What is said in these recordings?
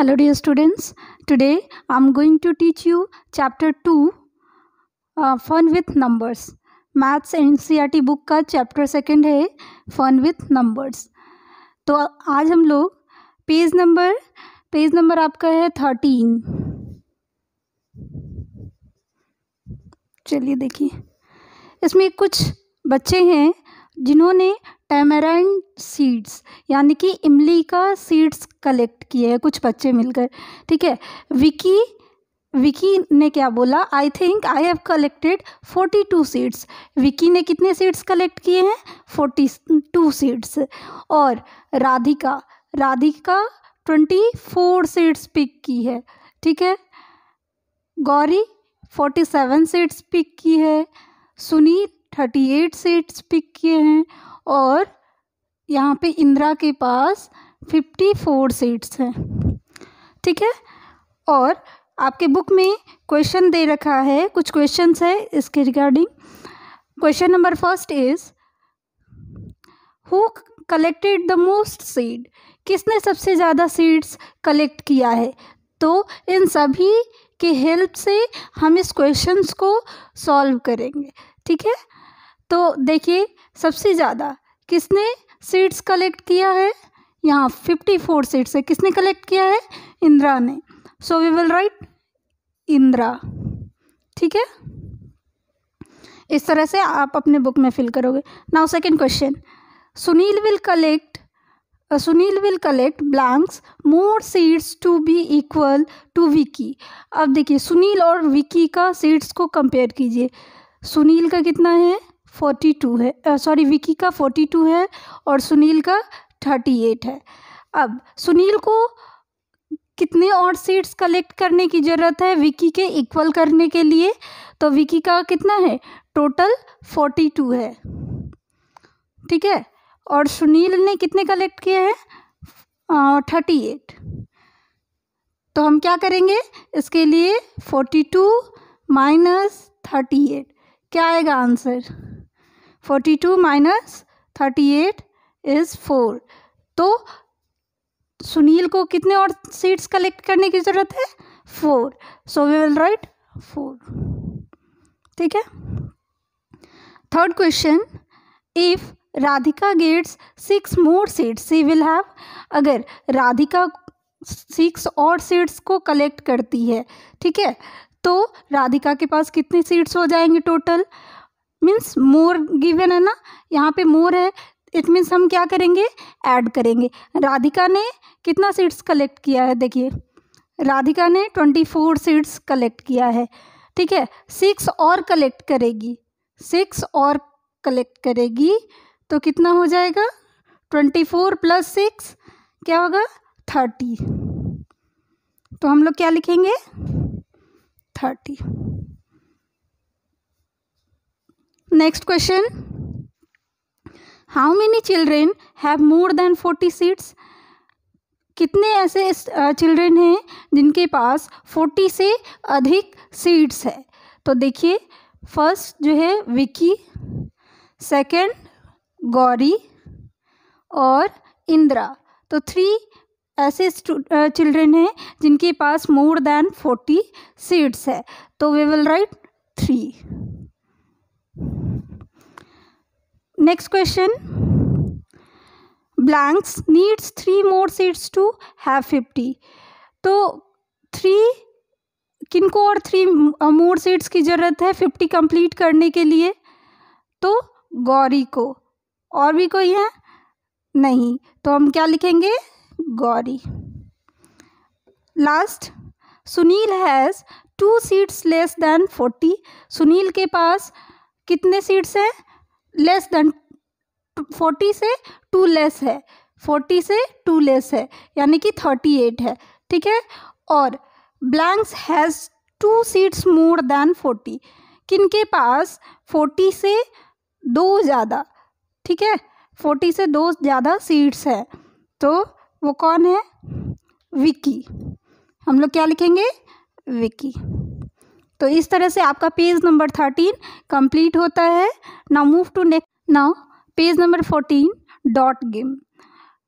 hello dear students today I am going to teach you chapter two fun with numbers maths C R T book का chapter second है fun with numbers तो आज हम लोग page number page number आपका है thirteen चलिए देखिए इसमें कुछ बच्चे हैं जिन्होंने टेमेरैंड सीड्स यानी कि इमली का सीड्स कलेक्ट किए हैं कुछ बच्चे मिलकर ठीक है विकी विकी ने क्या बोला I think I have collected forty two seeds Vicky ने कितने सीड्स कलेक्ट किए हैं फोर्टी टू सीड्स और Radhika Radhika twenty four seeds pick की है ठीक है Gauri forty seven seeds pick की है Sunil thirty eight seeds pick किए हैं और यहाँ पे इंदिरा के पास फिफ्टी फोर सीट्स हैं ठीक है और आपके बुक में क्वेश्चन दे रखा है कुछ क्वेश्चंस है इसके regarding question number first is who collected the most seed किसने सबसे ज़्यादा सीड्स कलेक्ट किया है तो इन सभी के हेल्प से हम इस क्वेश्चंस को सॉल्व करेंगे ठीक है तो देखिए सबसे ज़्यादा किसने सीट्स कलेक्ट किया है यहाँ फिफ्टी फोर सीट्स है किसने कलेक्ट किया है इंदिरा ने so we will write Indira ठीक है इस तरह से आप अपने बुक में फिल करोगे now second question Sunil will collect Sunil will collect blanks more seeds to be equal to Vicky अब देखिए सुनील और विकी का सीट्स को कंपेयर कीजिए सुनील का कितना है फोर्टी टू है सॉरी विकी का फोर्टी टू है और सुनील का थर्टी एट है अब सुनील को कितने और सीट्स कलेक्ट करने की ज़रूरत है विकी के इक्वल करने के लिए तो विकी का कितना है टोटल फोर्टी टू है ठीक है और सुनील ने कितने कलेक्ट किए हैं थर्टी एट तो हम क्या करेंगे इसके लिए forty two minus thirty eight क्या आएगा answer forty two minus thirty eight is four तो सुनील को कितने और सीट्स कलेक्ट करने की ज़रूरत है four so we will write four ठीक है third question if Radhika gets six more seeds she will have अगर राधिका सिक्स और सीट्स को कलेक्ट करती है ठीक है तो राधिका के पास कितनी सीट्स हो जाएंगी टोटल मीन्स मोर गिवन है ना यहाँ पे मोर है इट मीन्स हम क्या करेंगे ऐड करेंगे राधिका ने कितना सीड्स कलेक्ट किया है देखिए राधिका ने ट्वेंटी फोर सीड्स कलेक्ट किया है ठीक है सिक्स और कलेक्ट करेगी सिक्स और कलेक्ट करेगी तो कितना हो जाएगा ट्वेंटी फोर प्लस सिक्स क्या होगा थर्टी तो हम लोग क्या लिखेंगे thirty next question how many children have more than forty seeds कितने ऐसे चिल्ड्रेन हैं जिनके पास फोर्टी से अधिक सीट्स है तो देखिए फर्स्ट जो है विकी सेकंड गौरी और इंदिरा तो थ्री ऐसे चिल्ड्रेन हैं जिनके पास मोर देन फोर्टी सीट्स है तो we will write three next question blanks needs three more seeds to have fifty तो थ्री किनको और थ्री मोर सीट्स की ज़रूरत है फिफ्टी कंप्लीट करने के लिए तो गौरी को और भी कोई है नहीं तो हम क्या लिखेंगे Gauri last Sunil has two seeds less than forty Sunil के पास कितने सीट्स हैं लेस देन फोर्टी से टू लेस है फोर्टी से टू लेस है यानी कि थर्टी एट है ठीक है और blanks has two seeds more than forty किन के पास फोर्टी से दो ज़्यादा ठीक है फोर्टी से दो ज़्यादा सीट्स है तो वो कौन है विकी हम लोग क्या लिखेंगे विकी तो इस तरह से आपका पेज नंबर थर्टीन कंप्लीट होता है now move to next now page number fourteen dot game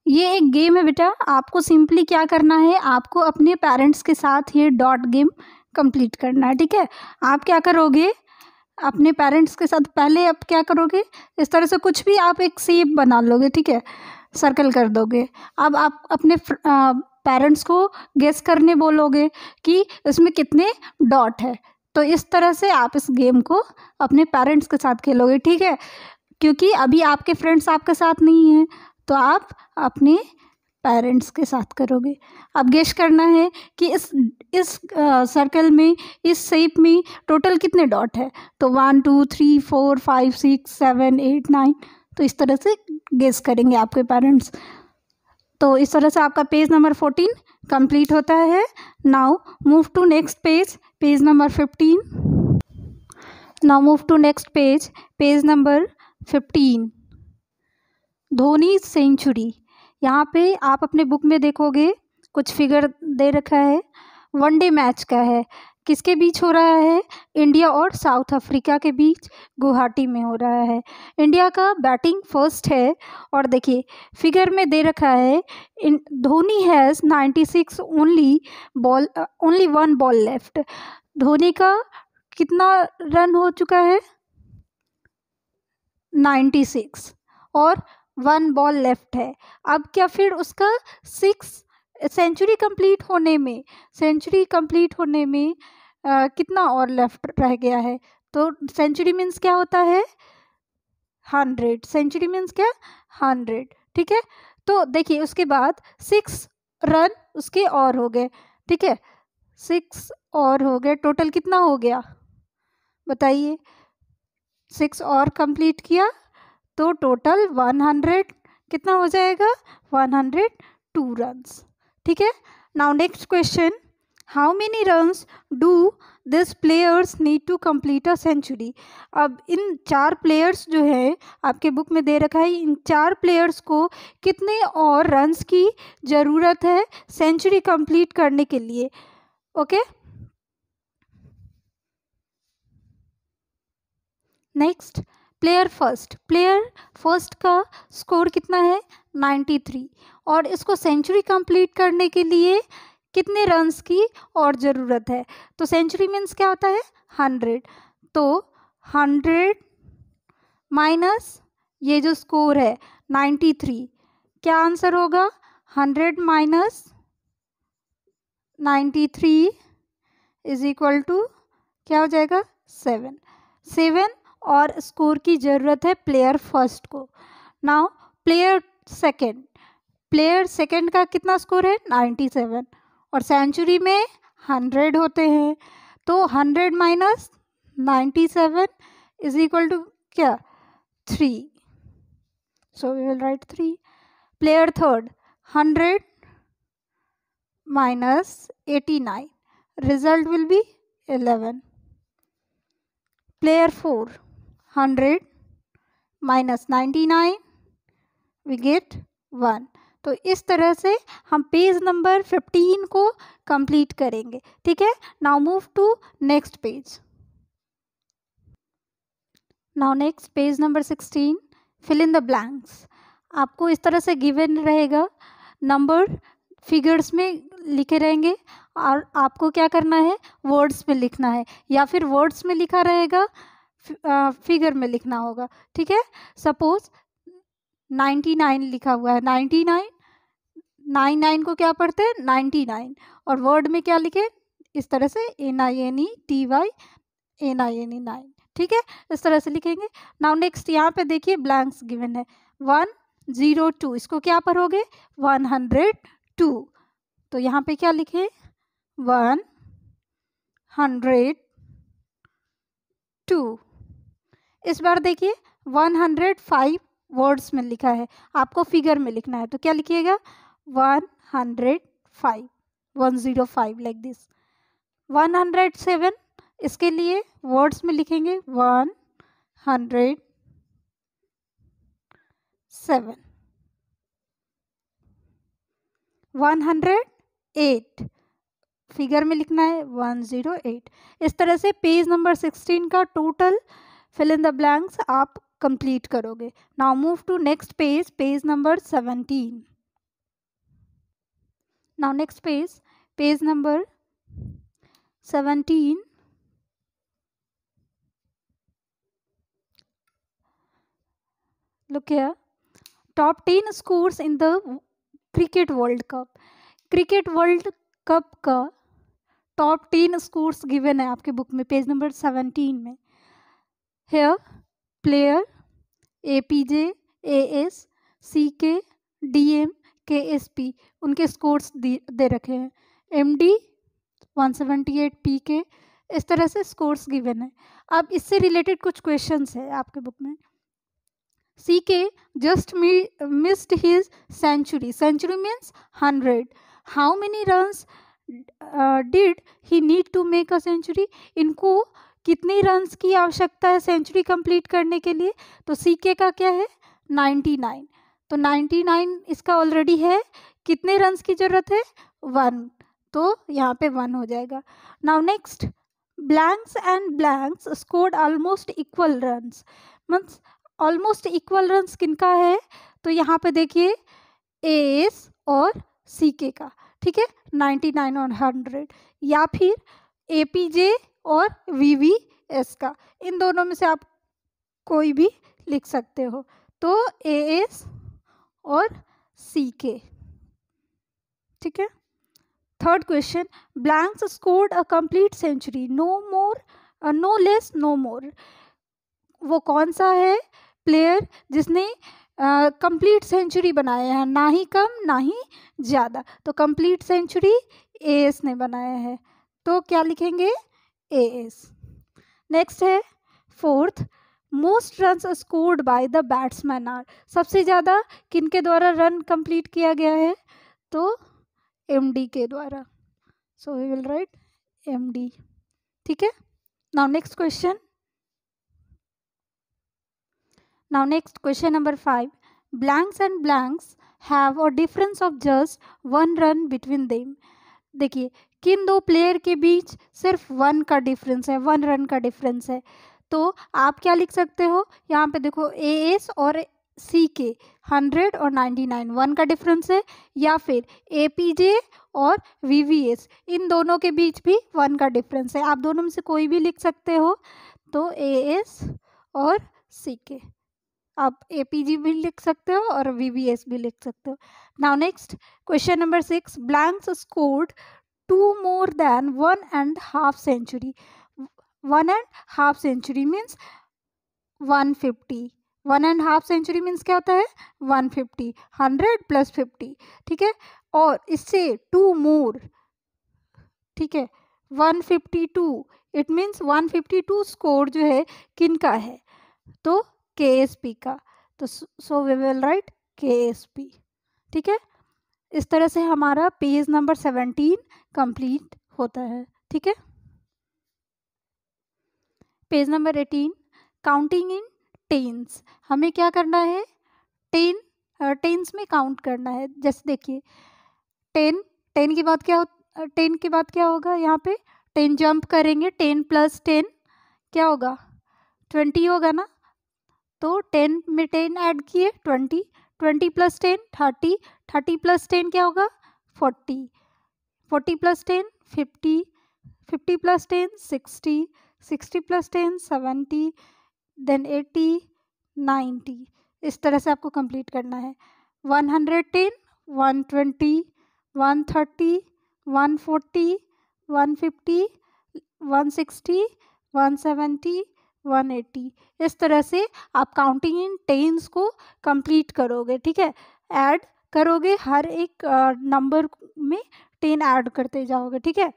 ये एक गेम है बेटा आपको सिंपली क्या करना है आपको अपने पेरेंट्स के साथ ये डॉट गेम कंप्लीट करना है ठीक है आप क्या करोगे अपने पेरेंट्स के साथ पहले आप क्या करोगे इस तरह से कुछ भी आप एक सेप बना लोगे ठीक है सर्कल कर दोगे अब आप अपने पेरेंट्स को गेस करने बोलोगे कि इसमें कितने डॉट है तो इस तरह से आप इस गेम को अपने पेरेंट्स के साथ खेलोगे ठीक है क्योंकि अभी आपके फ्रेंड्स आपके साथ नहीं हैं तो आप अपने पेरेंट्स के साथ करोगे अब गेस करना है कि इस इस सर्कल सर्कल में इस शेप में टोटल कितने डॉट है तो one two three four five six seven eight nine तो इस तरह से गेस करेंगे आपके पेरेंट्स तो इस तरह से आपका पेज नंबर फोर्टीन कंप्लीट होता है now move to next page page number fifteen ना move to next page page number fifteen Dhoni century यहाँ पे आप अपने बुक में देखोगे कुछ फिगर दे रखा है वनडे मैच का है किसके बीच हो रहा है इंडिया और साउथ अफ्रीका के बीच गुवाहाटी में हो रहा है इंडिया का बैटिंग फर्स्ट है और देखिए फिगर में दे रखा है इन Dhoni has ninety six only ball only one ball left Dhoni का कितना रन हो चुका है नाइन्टी सिक्स और वन बॉल लेफ्ट है अब क्या फिर उसका सिक्स सेंचुरी कंप्लीट होने में सेंचुरी कंप्लीट होने में आ, कितना और लेफ्ट रह गया है तो सेंचुरी मीन्स क्या होता है हंड्रेड सेंचुरी मीन्स क्या हंड्रेड ठीक है तो देखिए उसके बाद सिक्स रन उसके और हो गए ठीक है सिक्स और हो गए टोटल कितना हो गया बताइए सिक्स और कंप्लीट किया तो टोटल वन हंड्रेड कितना हो जाएगा वन हंड्रेड टू रन्स ठीक है now next question how many runs do this players need to complete a century अब इन चार प्लेयर्स जो है आपके बुक में दे रखा है इन चार प्लेयर्स को कितने और रन्स की ज़रूरत है सेंचुरी कंप्लीट करने के लिए okay next player first player first का स्कोर कितना है 93 और इसको सेंचुरी कंप्लीट करने के लिए कितने रन्स की और ज़रूरत है तो सेंचुरी मीन्स क्या होता है हंड्रेड तो हंड्रेड माइनस ये जो स्कोर है नाइन्टी थ्री क्या आंसर होगा hundred minus ninety three is equal to क्या हो जाएगा सेवन सेवन और स्कोर की ज़रूरत है प्लेयर फर्स्ट को now player second player second का कितना स्कोर है नाइन्टी सेवन और सेंचुरी में हंड्रेड होते हैं तो hundred minus ninety seven is equal to क्या three so we will write three player third hundred minus eighty nine result will be eleven player four hundred minus ninety nine we get one तो इस तरह से हम page number fifteen को complete करेंगे ठीक है now move to next page now next page number sixteen fill in the blanks आपको इस तरह से गिवन रहेगा नंबर फिगर्स में लिखे रहेंगे और आपको क्या करना है वर्ड्स में लिखना है या फिर वर्ड्स में लिखा रहेगा फिगर में लिखना होगा ठीक है सपोज नाइन्टी नाइन लिखा हुआ है नाइन्टी नाइन नाइन नाइन को क्या पढ़ते हैं नाइन्टी नाइन और वर्ड में क्या लिखे इस तरह से N I N E T Y N I N E nine ठीक है इस तरह से लिखेंगे नाउ नेक्स्ट यहाँ पे देखिए ब्लैंक्स गिवन है वन जीरो टू इसको क्या पढ़ोगे वन हंड्रेड टू तो यहाँ पे क्या लिखे वन हंड्रेड टू इस बार देखिए वन हंड्रेड फाइव वर्ड्स में लिखा है आपको फिगर में लिखना है तो क्या लिखिएगा one hundred five one zero five like this one hundred seven इसके लिए वर्ड्स में लिखेंगे one hundred seven one hundred eight figure में लिखना है वन ज़ीरो एट इस तरह से पेज नंबर सिक्सटीन का total fill in the blanks आप कंप्लीट करोगे now move to next page page number seventeen now next page page number seventeen look here top ten scores in the cricket world cup cricket world cup का top ten scores given है आपके book में page number seventeen में here player A P J A S C K D M K S P उनके scores दे रखे हैं M D one seventy eight P K इस तरह से स्कोर्स गिवन है अब इससे रिलेटेड कुछ क्वेश्चंस है आपके बुक में C K just missed his century century means hundred how many runs did he need to make a century इनको कितनी रन्स की आवश्यकता है सेंचुरी कंप्लीट करने के लिए तो सी के का क्या है 99 तो 99 इसका ऑलरेडी है कितने रन्स की ज़रूरत है वन तो यहाँ पे वन हो जाएगा now next blanks and blanks scored almost equal runs means almost equal runs किनका है तो यहाँ पे देखिए एस और सी के का ठीक है 99 और 100 या फिर ए पी जे और वी वी एस का इन दोनों में से आप कोई भी लिख सकते हो तो ए एस और सी के ठीक है third question blanks scored a complete century no more no less no more वो कौन सा है प्लेयर जिसने कंप्लीट uh, सेंचुरी बनाए हैं ना ही कम ना ही ज़्यादा तो कंप्लीट सेंचुरी ए एस ने बनाया है तो क्या लिखेंगे ए एस नेक्स्ट है fourth most run scored by the batsman are सबसे ज़्यादा किन के द्वारा रन कंप्लीट किया गया है तो एम डी के द्वारा so we will write M D ठीक है now next question now next question number five blanks and blanks have a difference of just one run between them देखिए किन दो प्लेयर के बीच सिर्फ वन का डिफरेंस है वन रन का डिफरेंस है तो आप क्या लिख सकते हो यहाँ पे देखो ए एस और सी के हंड्रेड और नाइन्टी नाइन वन का डिफरेंस है या फिर ए पी जे और वी वी एस इन दोनों के बीच भी वन का डिफरेंस है आप दोनों में से कोई भी लिख सकते हो तो ए एस और सी के आप ए पी जी भी लिख सकते हो और वी वी एस भी लिख सकते हो now next question number six blanks scored two more than one and half century one and half century means one fifty one and half century means क्या होता है one fifty hundred plus fifty ठीक है और इससे two more ठीक है one fifty two it means one fifty two score जो है किन का है तो के एस पी का तो so we will write K S P ठीक है इस तरह से हमारा पेज नंबर सेवेंटीन कंप्लीट होता है ठीक है page number eighteen counting in tens हमें क्या करना है टेन टेंस में काउंट करना है जैसे देखिए टेन टेन के बाद क्या टेन के बाद क्या होगा यहाँ पे टेन जंप करेंगे टेन प्लस टेन क्या होगा ट्वेंटी होगा ना तो टेन में टेन ऐड किए twenty twenty plus ten thirty thirty plus ten क्या होगा forty forty plus ten fifty fifty plus ten sixty sixty plus ten seventy then eighty ninety इस तरह से आपको कंप्लीट करना है one hundred ten one twenty one thirty one forty one fifty one sixty one seventy one 180 इस तरह से आप काउंटिंग इन टेंस को कंप्लीट करोगे ठीक है ऐड करोगे हर एक नंबर में टेन ऐड करते जाओगे ठीक है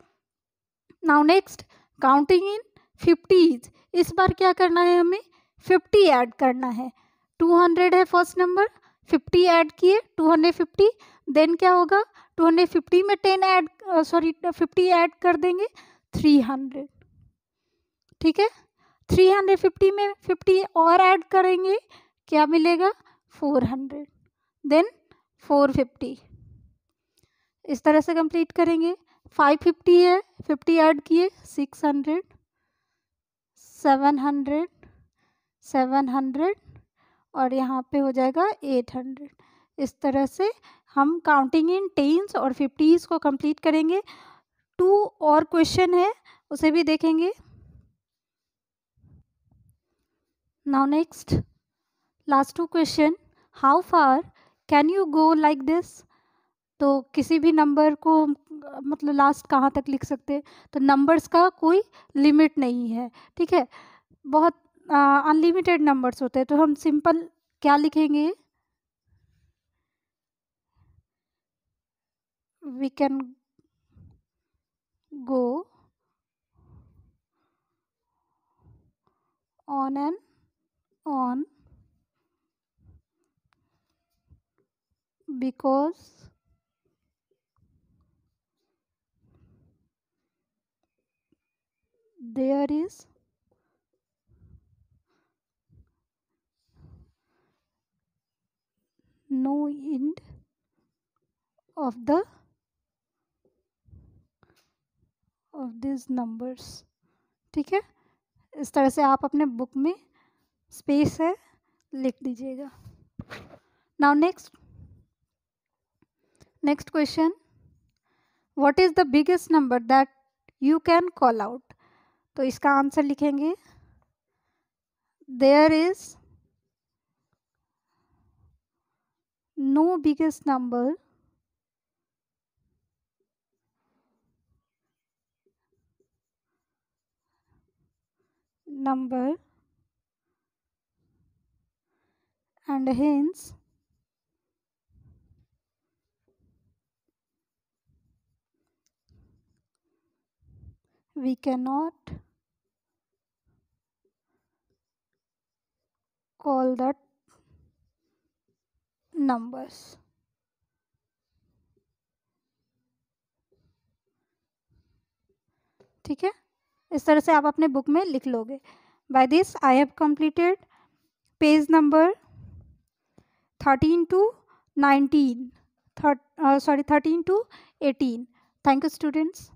now next counting in fifties इस बार क्या करना है हमें फिफ्टी ऐड करना है टू हंड्रेड है फर्स्ट नंबर फिफ्टी ऐड किए टू हंड्रेड फिफ्टी देन क्या होगा टू हंड्रेड फिफ्टी में ten add sorry fifty add कर देंगे थ्री हंड्रेड ठीक है थ्री हंड्रेड फिफ्टी में फिफ्टी और ऐड करेंगे क्या मिलेगा four hundred then four fifty इस तरह से कंप्लीट करेंगे फाइव फिफ्टी है फिफ्टी ऐड किए six hundred seven hundred seven hundred और यहाँ पे हो जाएगा एट हंड्रेड इस तरह से हम काउंटिंग इन टेंस और फिफ्टीज़ को कंप्लीट करेंगे टू और क्वेश्चन है उसे भी देखेंगे now next last two question how far can you go like this तो किसी भी नंबर को मतलब लास्ट कहाँ तक लिख सकते हैं तो नंबर्स का कोई लिमिट नहीं है ठीक है बहुत अनलिमिटेड नंबर्स होते हैं तो हम सिंपल क्या लिखेंगे we can go on and on because there is no end of the of these numbers ठीक है इस तरह से आप अपने बुक में स्पेस है लिख दीजिएगा now next next question what is the biggest number that you can call out तो इसका आंसर लिखेंगे there is no biggest number number and hence we cannot call that numbers ठीक है इस तरह से आप अपने बुक में लिख लोगे by this I have completed page number thirteen to nineteen थर्ट sorry thirteen to eighteen thank you students